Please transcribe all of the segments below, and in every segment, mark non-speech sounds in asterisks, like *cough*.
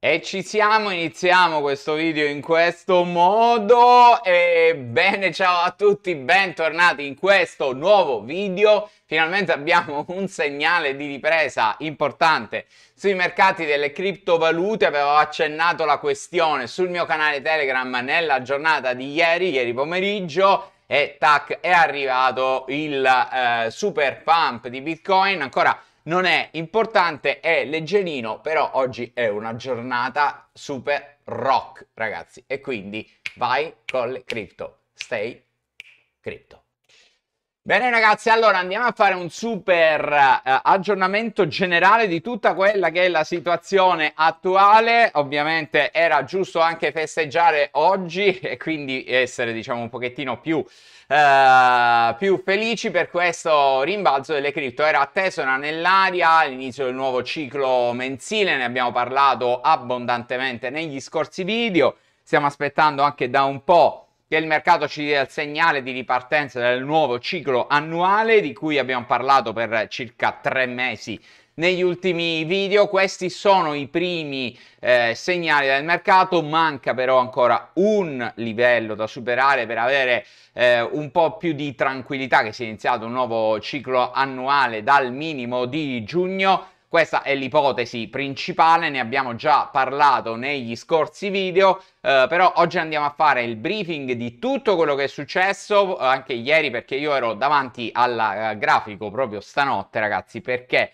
E ci siamo, iniziamo questo video in questo modo e bene ciao a tutti, bentornati in questo nuovo video. Finalmente abbiamo *laughs* un segnale di ripresa importante sui mercati delle criptovalute, avevo accennato la questione sul mio canale Telegram nella giornata di ieri, ieri pomeriggio e tac è arrivato il eh, super pump di Bitcoin, ancora non è importante, è leggerino, però oggi è una giornata super rock, ragazzi. E quindi vai con le cripto, stay cripto. Bene ragazzi, allora andiamo a fare un super eh, aggiornamento generale di tutta quella che è la situazione attuale. Ovviamente era giusto anche festeggiare oggi *laughs* e quindi essere diciamo un pochettino più, eh, più felici per questo rimbalzo delle cripto. Era atteso, era nell'aria, l'inizio del nuovo ciclo mensile, ne abbiamo parlato abbondantemente negli scorsi video. Stiamo aspettando anche da un po' che il mercato ci dia il segnale di ripartenza del nuovo ciclo annuale di cui abbiamo parlato per circa tre mesi negli ultimi video. Questi sono i primi eh, segnali del mercato, manca però ancora un livello da superare per avere eh, un po' più di tranquillità che si è iniziato un nuovo ciclo annuale dal minimo di giugno questa è l'ipotesi principale, ne abbiamo già parlato negli scorsi video, eh, però oggi andiamo a fare il briefing di tutto quello che è successo eh, anche ieri perché io ero davanti al eh, grafico proprio stanotte ragazzi perché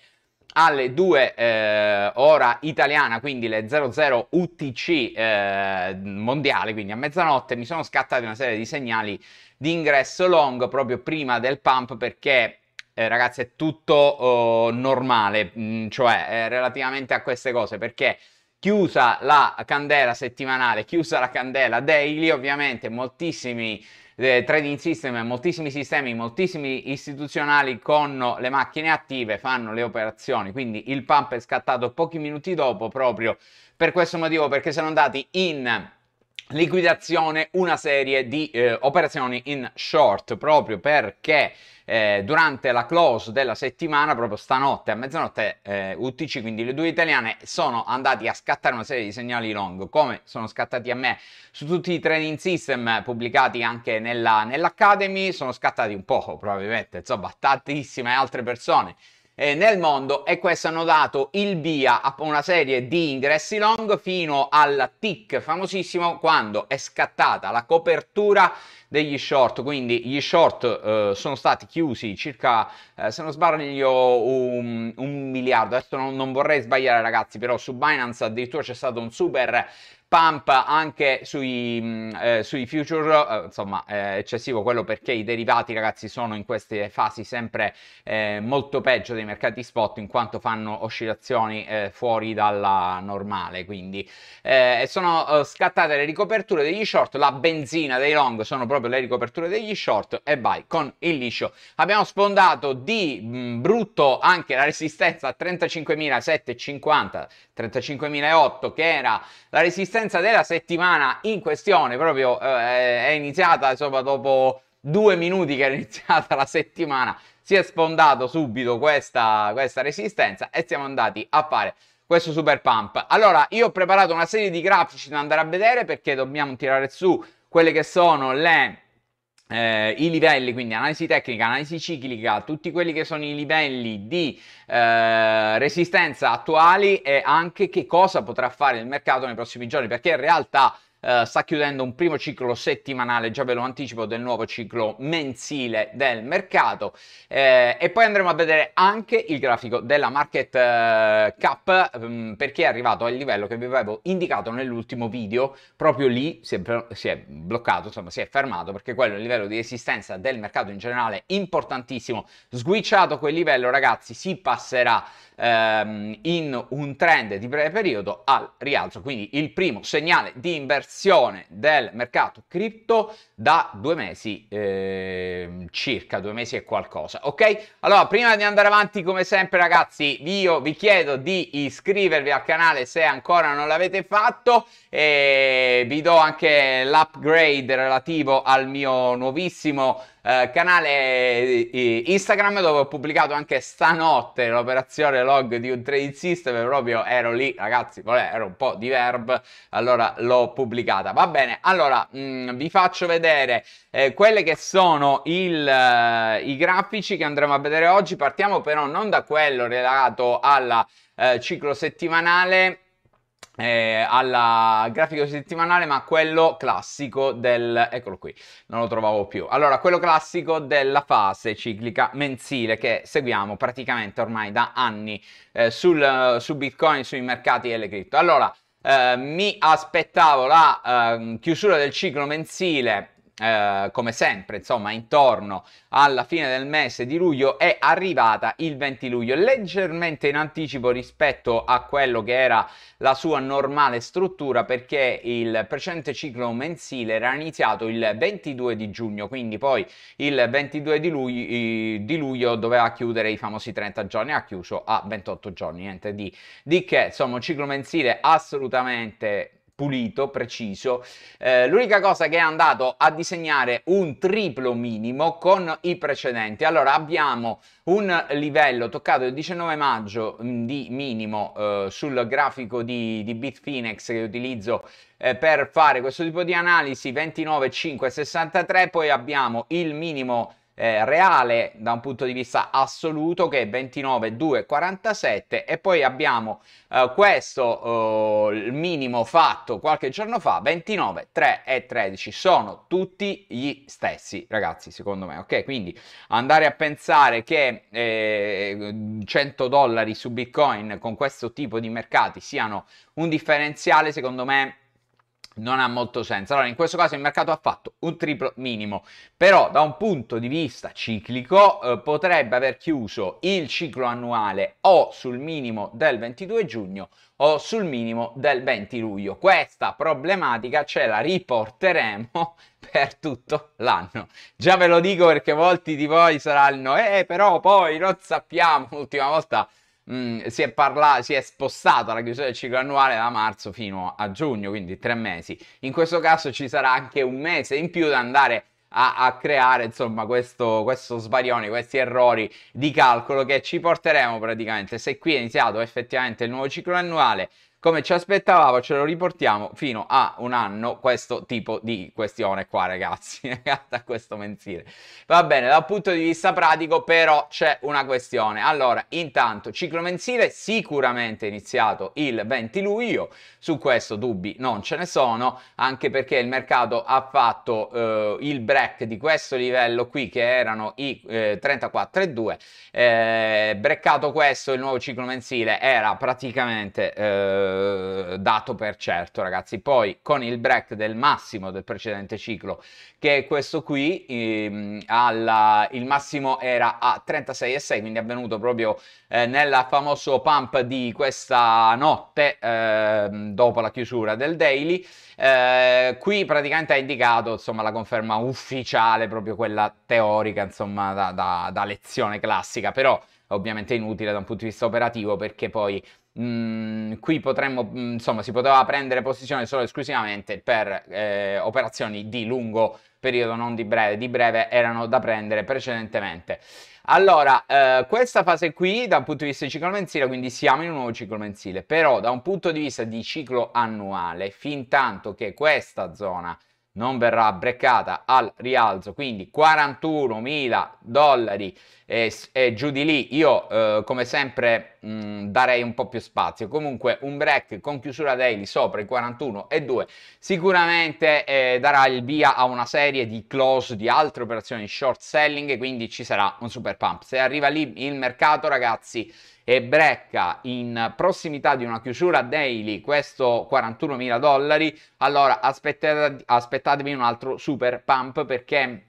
alle 2 eh, ora italiana, quindi le 00 UTC eh, mondiale, quindi a mezzanotte, mi sono scattati una serie di segnali di ingresso long proprio prima del pump perché eh, ragazzi, è tutto oh, normale, mh, mm, cioè eh, relativamente a queste cose, perché chiusa la candela settimanale, chiusa la candela daily, ovviamente moltissimi eh, trading system, moltissimi sistemi, moltissimi istituzionali con le macchine attive fanno le operazioni, quindi il pump è scattato pochi minuti dopo proprio per questo motivo, perché sono andati in liquidazione una serie di eh, operazioni in short proprio perché eh, durante la close della settimana, proprio stanotte a mezzanotte, eh, UTC, quindi le due italiane, sono andati a scattare una serie di segnali long, come sono scattati a me su tutti i trading system pubblicati anche nella, nell'Academy, sono scattati un po' probabilmente, insomma, tantissime altre persone eh, nel mondo e questo hanno dato il via a una serie di ingressi long fino al tick famosissimo quando è scattata la copertura degli short, quindi gli short eh, sono stati chiusi circa, eh, se non sbaglio, un, un miliardo, adesso non, non vorrei sbagliare ragazzi, però su Binance addirittura c'è stato un super pump anche sui, mh, mm, eh, sui future, eh, insomma è eccessivo quello perché i derivati ragazzi sono in queste fasi sempre eh, molto peggio dei mercati spot in quanto fanno oscillazioni eh, fuori dalla normale, quindi eh, sono scattate le ricoperture degli short, la benzina dei long sono proprio le ricoperture degli short e vai con il liscio. Abbiamo sfondato di mh, mm, brutto anche la resistenza a 35.750, 35.008 che era la resistenza conferenza della settimana in questione proprio eh, è iniziata insomma dopo due minuti che è *laughs* iniziata la settimana si è sfondato subito questa, questa resistenza e siamo andati a fare questo super pump allora io ho preparato una serie di grafici da andare a vedere perché dobbiamo tirare su quelle che sono le eh, I livelli, quindi analisi tecnica, analisi ciclica, tutti quelli che sono i livelli di eh, resistenza attuali e anche che cosa potrà fare il mercato nei prossimi giorni, perché in realtà eh, sta chiudendo un primo ciclo settimanale, già ve lo anticipo, del nuovo ciclo mensile del mercato eh, e poi andremo a vedere anche il grafico della market eh, cap mh, mm, perché è arrivato al livello che vi avevo indicato nell'ultimo video, proprio lì si è, si è bloccato, insomma si è fermato perché quello è il livello di esistenza del mercato in generale importantissimo, sguicciato quel livello ragazzi si passerà ehm, in un trend di breve periodo al rialzo, quindi il primo segnale di inversione reazione del mercato cripto da due mesi eh, circa, due mesi e qualcosa, ok? Allora, prima di andare avanti, come sempre ragazzi, io vi chiedo di iscrivervi al canale se ancora non l'avete fatto e vi do anche l'upgrade relativo al mio nuovissimo eh, canale eh, Instagram dove ho pubblicato anche stanotte l'operazione log di un trading system proprio ero lì ragazzi, vabbè, ero un po' di verb, allora l'ho pubblicato complicata. Va bene, allora mh, mm, vi faccio vedere eh, quelle che sono il, eh, i grafici che andremo a vedere oggi. Partiamo però non da quello relato al eh, ciclo settimanale, eh, alla grafico settimanale, ma quello classico del eccolo qui, non lo trovavo più. Allora, quello classico della fase ciclica mensile che seguiamo praticamente ormai da anni eh, sul, eh, su Bitcoin, sui mercati e le cripto. Allora, eh, mi aspettavo la ehm, chiusura del ciclo mensile eh, come sempre, insomma, intorno alla fine del mese di luglio è arrivata il 20 luglio, leggermente in anticipo rispetto a quello che era la sua normale struttura perché il precedente ciclo mensile era iniziato il 22 di giugno, quindi poi il 22 di luglio, di luglio doveva chiudere i famosi 30 giorni, ha chiuso a 28 giorni, niente di, di che, insomma, un ciclo mensile assolutamente pulito, preciso. Eh, l'unica cosa che è andato a disegnare un triplo minimo con i precedenti. Allora abbiamo un livello toccato il 19 maggio mm, di minimo eh, sul grafico di, di Bitfinex che utilizzo eh, per fare questo tipo di analisi 29,563, poi abbiamo il minimo eh, reale da un punto di vista assoluto che è 29,247 e poi abbiamo eh, questo eh, il minimo fatto qualche giorno fa 29, e 13 sono tutti gli stessi ragazzi secondo me ok quindi andare a pensare che 100 eh, dollari su bitcoin con questo tipo di mercati siano un differenziale secondo me non ha molto senso. Allora, in questo caso il mercato ha fatto un triplo minimo, però da un punto di vista ciclico eh, potrebbe aver chiuso il ciclo annuale o sul minimo del 22 giugno o sul minimo del 20 luglio. Questa problematica ce la riporteremo *laughs* per tutto l'anno. Già ve lo dico perché molti di voi saranno, eh, però poi non sappiamo, *laughs* l'ultima volta Mm, si, è parla- si è spostata la chiusura del ciclo annuale da marzo fino a giugno, quindi tre mesi. In questo caso ci sarà anche un mese in più da andare a, a creare insomma questo, questo svarione, questi errori di calcolo che ci porteremo praticamente se qui è iniziato effettivamente il nuovo ciclo annuale come ci aspettavamo, ce lo riportiamo fino a un anno questo tipo di questione qua, ragazzi, *laughs* legata a questo mensile. Va bene, dal punto di vista pratico però c'è una questione. Allora, intanto, ciclo mensile sicuramente iniziato il 20 luglio, su questo dubbi non ce ne sono, anche perché il mercato ha fatto eh, il break di questo livello qui che erano i eh, 34,2, eh, breccato questo il nuovo ciclo mensile era praticamente... Eh, eh, dato per certo, ragazzi. Poi con il break del massimo del precedente ciclo, che è questo qui, ehm, alla, il massimo era a 36,6, quindi è avvenuto proprio eh, nel famoso pump di questa notte, ehm, dopo la chiusura del daily. Eh, qui praticamente ha indicato insomma, la conferma ufficiale, proprio quella teorica, insomma, da, da, da lezione classica, però ovviamente inutile da un punto di vista operativo perché poi Mm, qui potremmo, mm, insomma, si poteva prendere posizione solo e esclusivamente per eh, operazioni di lungo periodo, non di breve. Di breve erano da prendere precedentemente. Allora, eh, questa fase qui, da un punto di vista di ciclo mensile, quindi siamo in un nuovo ciclo mensile, però da un punto di vista di ciclo annuale, fin tanto che questa zona non verrà breccata al rialzo, quindi 41.000 dollari e, e giù di lì io eh, come sempre mh, mm, darei un po' più spazio. Comunque un break con chiusura daily sopra i 41 e 2 sicuramente eh, darà il via a una serie di close di altre operazioni short selling quindi ci sarà un super pump. Se arriva lì il mercato ragazzi e brecca in prossimità di una chiusura daily questo 41 mila dollari, allora aspettate, aspettatevi un altro super pump perché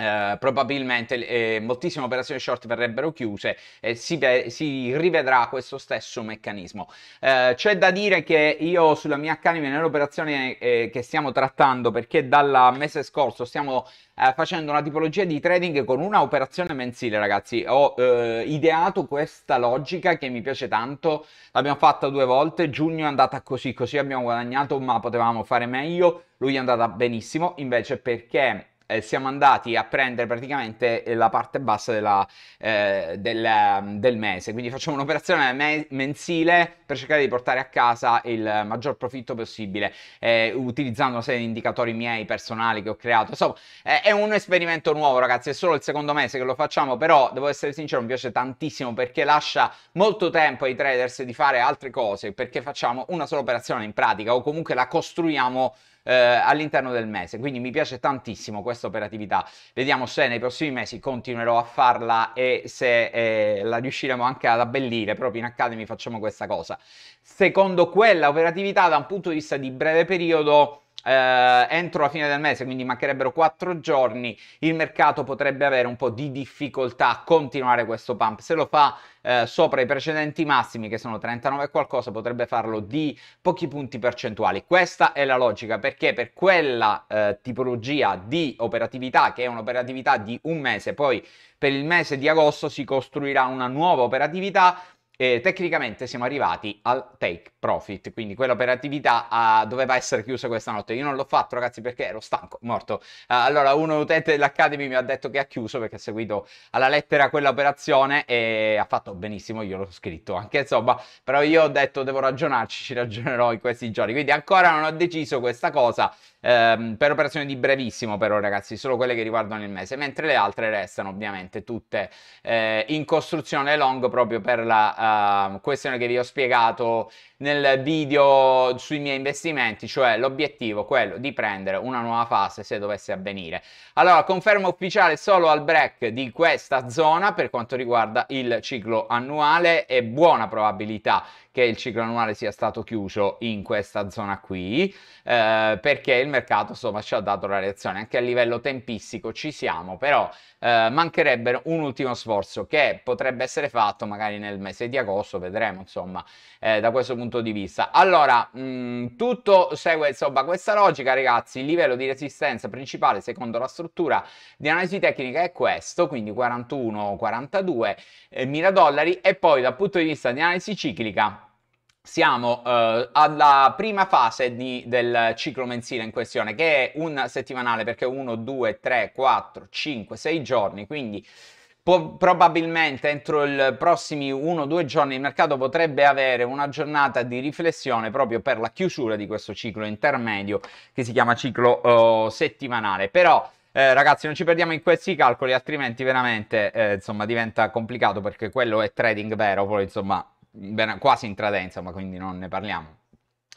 eh, probabilmente eh, moltissime operazioni short verrebbero chiuse e si, si rivedrà questo stesso meccanismo. Eh, c'è da dire che io sulla mia Academy, nell'operazione eh, che stiamo trattando, perché dal mese scorso stiamo eh, facendo una tipologia di trading con una operazione mensile, ragazzi, ho ideato questa logica che mi piace tanto, l'abbiamo fatta due volte, giugno è andata così, così abbiamo guadagnato, ma potevamo fare meglio, lui è andata benissimo, invece perché eh, siamo andati a prendere praticamente la parte bassa della, eh, del, ehm, del, mese. Quindi facciamo un'operazione me- mensile per cercare di portare a casa il maggior profitto possibile, eh, utilizzando una serie indicatori miei personali che ho creato. Insomma, è un esperimento nuovo, ragazzi. È solo il secondo mese che lo facciamo, però devo essere sincero, mi piace tantissimo perché lascia molto tempo ai traders di fare altre cose, perché facciamo una sola operazione in pratica o comunque la costruiamo eh, all'interno del mese. Quindi mi piace tantissimo questa operatività. Vediamo se nei prossimi mesi continuerò a farla e se eh, la riusciremo anche ad abbellire. Proprio in Academy facciamo questa cosa. Secondo quella operatività, da un punto di vista di breve periodo, eh, entro la fine del mese, quindi mancherebbero quattro giorni, il mercato potrebbe avere un po' di difficoltà a continuare questo pump. Se lo fa eh, sopra i precedenti massimi, che sono 39 e qualcosa, potrebbe farlo di pochi punti percentuali. Questa è la logica, perché per quella eh, tipologia di operatività, che è un'operatività di un mese, poi per il mese di agosto si costruirà una nuova operatività eh, tecnicamente siamo arrivati al take profit, quindi quell'operatività uh, ah, doveva essere chiusa questa notte. Io non l'ho fatto, ragazzi, perché ero stanco, morto. Uh, allora, uno utente dell'Academy mi ha detto che ha chiuso perché ha seguito alla lettera quell'operazione e ha fatto benissimo, io l'ho scritto anche, insomma, però io ho detto devo ragionarci, ci ragionerò in questi giorni, quindi ancora non ho deciso questa cosa. Ehm, per operazioni di brevissimo però ragazzi solo quelle che riguardano il mese mentre le altre restano ovviamente tutte eh, in costruzione long proprio per la Ehm, questione che vi ho spiegato nel video sui miei investimenti, cioè l'obiettivo quello di prendere una nuova fase se dovesse avvenire. Allora, conferma ufficiale solo al break di questa zona per quanto riguarda il ciclo annuale e buona probabilità che il ciclo annuale sia stato chiuso in questa zona qui, eh, perché il mercato insomma ci ha dato la reazione. Anche a livello tempistico ci siamo, però eh, mancherebbe un ultimo sforzo che potrebbe essere fatto magari nel mese di agosto, vedremo insomma eh, da questo punto di vista. Allora, mh, mm, tutto segue insomma questa logica ragazzi, il livello di resistenza principale secondo la struttura di analisi tecnica è questo, quindi 41-42 eh, mila dollari e poi dal punto di vista di analisi ciclica siamo uh, alla prima fase di, del ciclo mensile in questione, che è un settimanale perché 1, 2, 3, 4, 5, 6 giorni, quindi po- probabilmente entro i prossimi 1-2 giorni il mercato potrebbe avere una giornata di riflessione proprio per la chiusura di questo ciclo intermedio che si chiama ciclo uh, settimanale. Però eh, ragazzi, non ci perdiamo in questi calcoli, altrimenti veramente eh, insomma, diventa complicato perché quello è trading vero, poi insomma quasi in tradenza, ma quindi non ne parliamo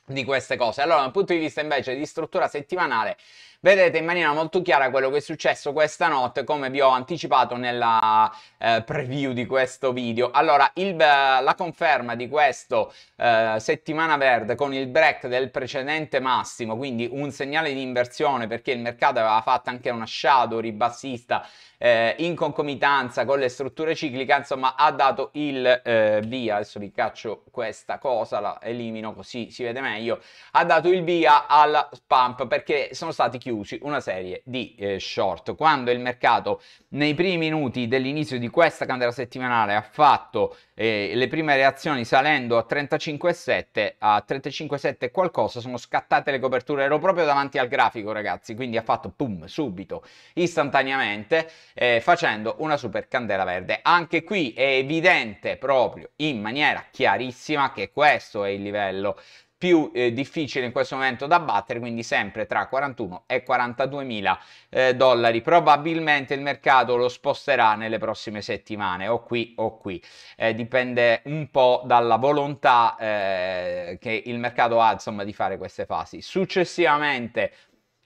di queste cose. Allora, dal punto di vista invece di struttura settimanale, Vedete in maniera molto chiara quello che è successo questa notte, come vi ho anticipato nella eh, preview di questo video. Allora, il, eh, la conferma di questo eh, settimana verde con il break del precedente massimo, quindi un segnale di inversione perché il mercato aveva fatto anche una shadow ribassista eh, in concomitanza con le strutture cicliche, insomma, ha dato il eh, via. Adesso vi caccio questa cosa, la elimino così si vede meglio. Ha dato il via al pump perché sono stati chiusi chiusi una serie di eh, short. Quando il mercato nei primi minuti dell'inizio di questa candela settimanale ha fatto eh, le prime reazioni salendo a 35,7, a 35,7 qualcosa, sono scattate le coperture, ero proprio davanti al grafico ragazzi, quindi ha fatto boom subito, istantaneamente, eh, facendo una super candela verde. Anche qui è evidente proprio in maniera chiarissima che questo è il livello più eh, difficile in questo momento da battere, quindi sempre tra 41 e 42 mila eh, dollari. Probabilmente il mercato lo sposterà nelle prossime settimane, o qui o qui. Eh, dipende un po' dalla volontà eh, che il mercato ha insomma, di fare queste fasi. Successivamente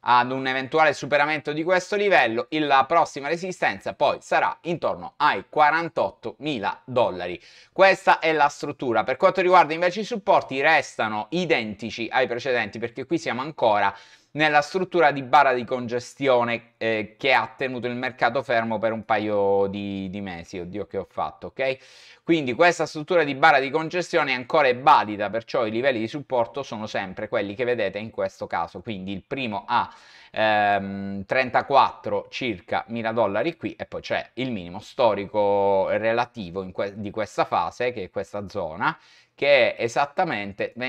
ad un eventuale superamento di questo livello, la prossima resistenza poi sarà intorno ai 48.000 dollari. Questa è la struttura. Per quanto riguarda invece i supporti restano identici ai precedenti perché qui siamo ancora nella struttura di barra di congestione eh, che ha tenuto il mercato fermo per un paio di, di, mesi, oddio che ho fatto, ok? Quindi questa struttura di barra di congestione ancora è valida, perciò i livelli di supporto sono sempre quelli che vedete in questo caso, quindi il primo a ehm, 34 circa 1000 dollari qui e poi c'è il minimo storico relativo que- di questa fase, che è questa zona, che è esattamente 29.005,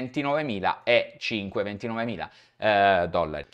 29.000 eh, dollari.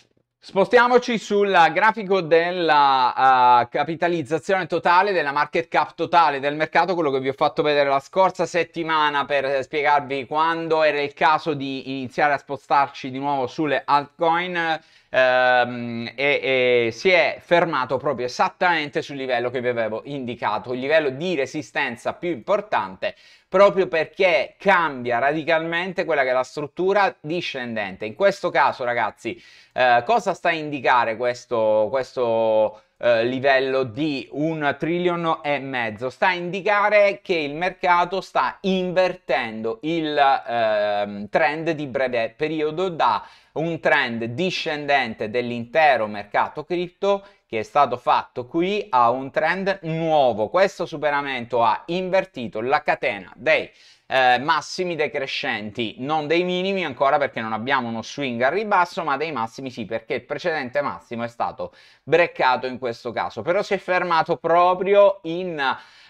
Spostiamoci sul grafico della uh, capitalizzazione totale, della market cap totale del mercato, quello che vi ho fatto vedere la scorsa settimana per spiegarvi quando era il caso di iniziare a spostarci di nuovo sulle altcoin. Um, e, e, si è fermato proprio esattamente sul livello che vi avevo indicato, il livello di resistenza più importante proprio perché cambia radicalmente quella che è la struttura discendente. In questo caso, ragazzi, eh, cosa sta a indicare questo, questo eh, livello di un trilione e mezzo? Sta a indicare che il mercato sta invertendo il eh, trend di breve periodo da un trend discendente dell'intero mercato cripto che è stato fatto qui ha un trend nuovo. Questo superamento ha invertito la catena dei eh, massimi decrescenti, non dei minimi ancora perché non abbiamo uno swing al ribasso, ma dei massimi sì, perché il precedente massimo è stato breccato in questo caso, però si è fermato proprio in,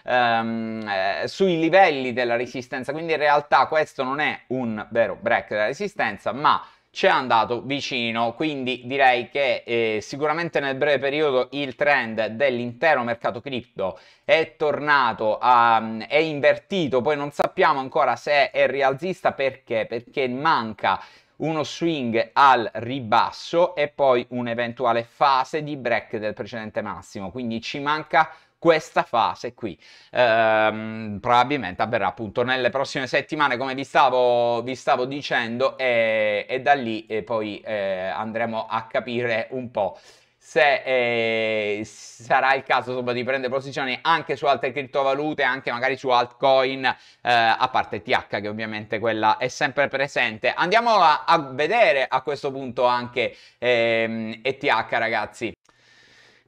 ehm, eh, sui livelli della resistenza, quindi in realtà questo non è un vero break della resistenza, ma c'è andato vicino, quindi direi che eh, sicuramente nel breve periodo il trend dell'intero mercato cripto è tornato, a, è invertito, poi non sappiamo ancora se è rialzista perché, perché manca uno swing al ribasso e poi un'eventuale fase di break del precedente massimo, quindi ci manca questa fase qui. Ehm, probabilmente avverrà appunto nelle prossime settimane, come vi stavo, vi stavo dicendo, e, e, da lì e poi eh, andremo a capire un po' se eh, sarà il caso insomma, di prendere posizioni anche su altre criptovalute, anche magari su altcoin, eh, a parte TH che ovviamente quella è sempre presente. Andiamo a, a vedere a questo punto anche ehm, ETH ragazzi.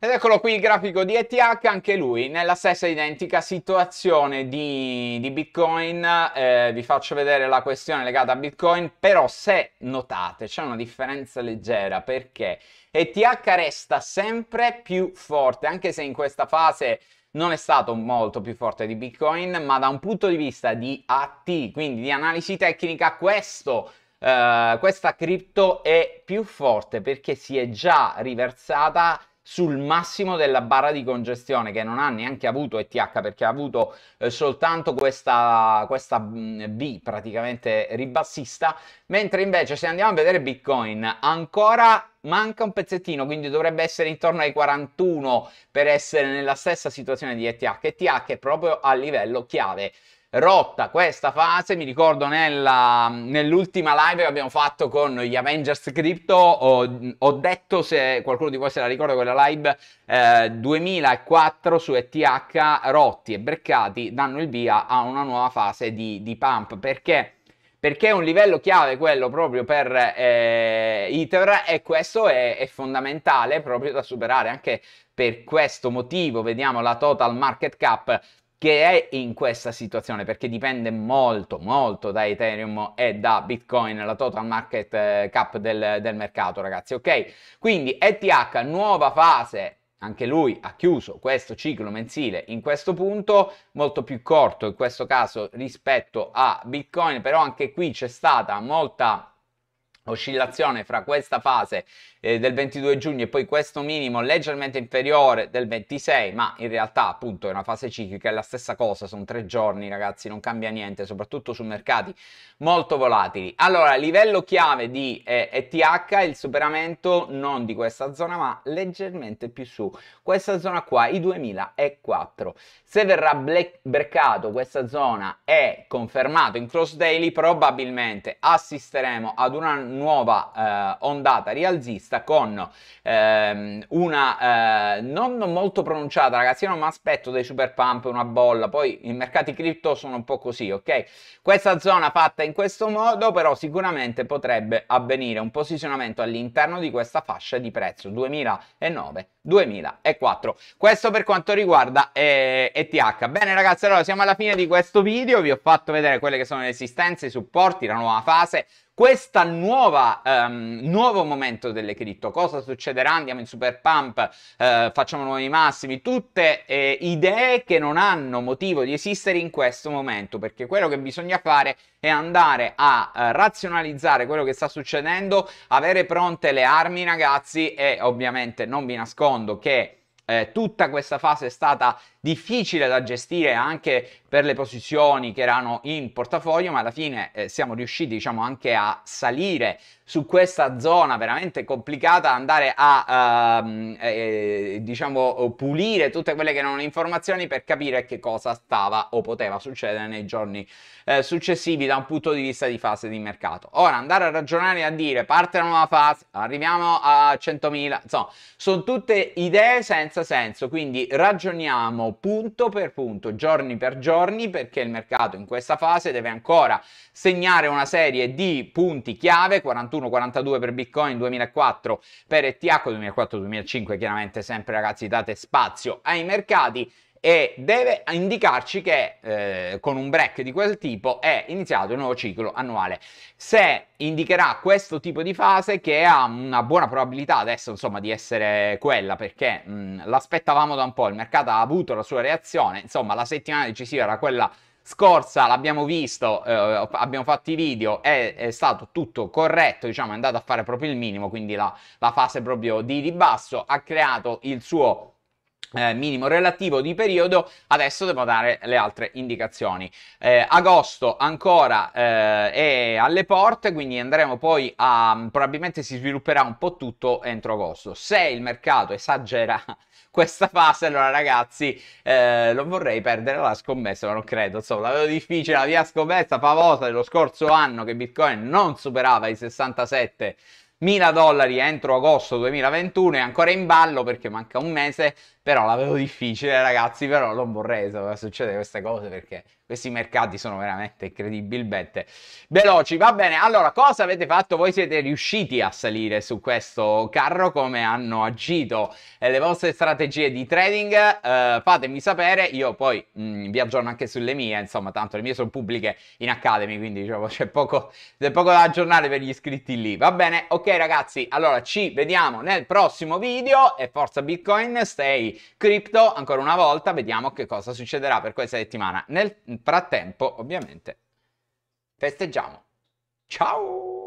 Ed eccolo qui il grafico di ETH, anche lui nella stessa identica situazione di, di Bitcoin. Eh, vi faccio vedere la questione legata a Bitcoin, però se notate c'è una differenza leggera perché ETH resta sempre più forte, anche se in questa fase non è stato molto più forte di Bitcoin, ma da un punto di vista di AT, quindi di analisi tecnica, questo, eh, questa cripto è più forte perché si è già riversata sul massimo della barra di congestione che non ha neanche avuto ETH perché ha avuto eh, soltanto questa, questa B praticamente ribassista, mentre invece se andiamo a vedere Bitcoin ancora manca un pezzettino, quindi dovrebbe essere intorno ai 41 per essere nella stessa situazione di ETH. ETH è proprio a livello chiave rotta questa fase, mi ricordo nella, nell'ultima live che abbiamo fatto con gli Avengers Crypto, ho, ho, detto, se qualcuno di voi se la ricorda quella live, eh, 2004 su ETH rotti e breccati danno il via a una nuova fase di, di pump, perché perché è un livello chiave quello proprio per eh, Ether e questo è, è, fondamentale proprio da superare anche per questo motivo vediamo la total market cap che è in questa situazione perché dipende molto molto da Ethereum e da Bitcoin, la total market eh, cap del, del mercato ragazzi, ok? Quindi ETH nuova fase anche lui ha chiuso questo ciclo mensile in questo punto, molto più corto in questo caso rispetto a Bitcoin, però anche qui c'è stata molta oscillazione fra questa fase eh, del 22 giugno e poi questo minimo leggermente inferiore del 26, ma in realtà appunto è una fase ciclica, è la stessa cosa, sono tre giorni ragazzi, non cambia niente, soprattutto su mercati molto volatili. Allora, livello chiave di eh, ETH il superamento non di questa zona, ma leggermente più su. Questa zona qua, i 2004. Se verrà black- questa zona e confermato in cross daily, probabilmente assisteremo ad una nuova eh, ondata rialzista questa con ehm, una eh, non molto pronunciata, ragazzi, io non mi aspetto dei super pump, una bolla, poi i mercati cripto sono un po' così, ok? Questa zona fatta in questo modo, però sicuramente potrebbe avvenire un posizionamento all'interno di questa fascia di prezzo 2009 2004. Questo per quanto riguarda eh, ETH. Bene ragazzi, allora siamo alla fine di questo video, vi ho fatto vedere quelle che sono le esistenze, i supporti, la nuova fase, questo um, ehm, nuovo momento delle cripto, cosa succederà? Andiamo in super pump, uh, eh, facciamo nuovi massimi, tutte eh, idee che non hanno motivo di esistere in questo momento, perché quello che bisogna fare è andare a uh, razionalizzare quello che sta succedendo, avere pronte le armi ragazzi e ovviamente non vi nascondo che eh, tutta questa fase è stata difficile da gestire anche per le posizioni che erano in portafoglio, ma alla fine eh, siamo riusciti diciamo anche a salire su questa zona veramente complicata andare a uh, eh, diciamo pulire tutte quelle che erano le informazioni per capire che cosa stava o poteva succedere nei giorni eh, successivi da un punto di vista di fase di mercato. Ora andare a ragionare e a dire parte una nuova fase, arriviamo a 100.000, insomma, sono tutte idee senza senso, quindi ragioniamo punto per punto, giorni per giorni perché il mercato in questa fase deve ancora segnare una serie di punti chiave 41 42 per Bitcoin 2004 per ETH 2004-2005 chiaramente sempre ragazzi date spazio ai mercati e deve indicarci che eh, con un break di quel tipo è iniziato il nuovo ciclo annuale. Se indicherà questo tipo di fase che ha una buona probabilità adesso insomma di essere quella perché mh, mm, l'aspettavamo da un po', il mercato ha avuto la sua reazione, insomma la settimana decisiva era quella scorsa l'abbiamo visto, eh, abbiamo fatto i video, è, è, stato tutto corretto, diciamo è andato a fare proprio il minimo, quindi la, la fase proprio di ribasso, ha creato il suo eh, minimo relativo di periodo, adesso devo dare le altre indicazioni. Eh, agosto ancora eh, è alle porte, quindi andremo poi a probabilmente si svilupperà un po' tutto entro agosto. Se il mercato esagera *laughs* questa fase, allora ragazzi, eh, non vorrei perdere la scommessa, ma non credo, insomma, la l'avevo difficile la mia scommessa famosa dello scorso anno che Bitcoin non superava i 67 mila dollari entro agosto 2021 è ancora in ballo perché manca un mese però l'avevo difficile, ragazzi, però non vorrei succedere queste cose perché questi mercati sono veramente incredibilmente veloci. Va bene, allora cosa avete fatto? Voi siete riusciti a salire su questo carro? Come hanno agito eh, le vostre strategie di trading? Eh, fatemi sapere, io poi mh, mm, vi aggiorno anche sulle mie, insomma, tanto le mie sono pubbliche in Academy, quindi diciamo *laughs* c'è poco, c'è poco da aggiornare per gli iscritti lì. Va bene, ok ragazzi, allora ci vediamo nel prossimo video e forza Bitcoin, stay quindi cripto ancora una volta vediamo che cosa succederà per questa settimana nel frattempo ovviamente festeggiamo ciao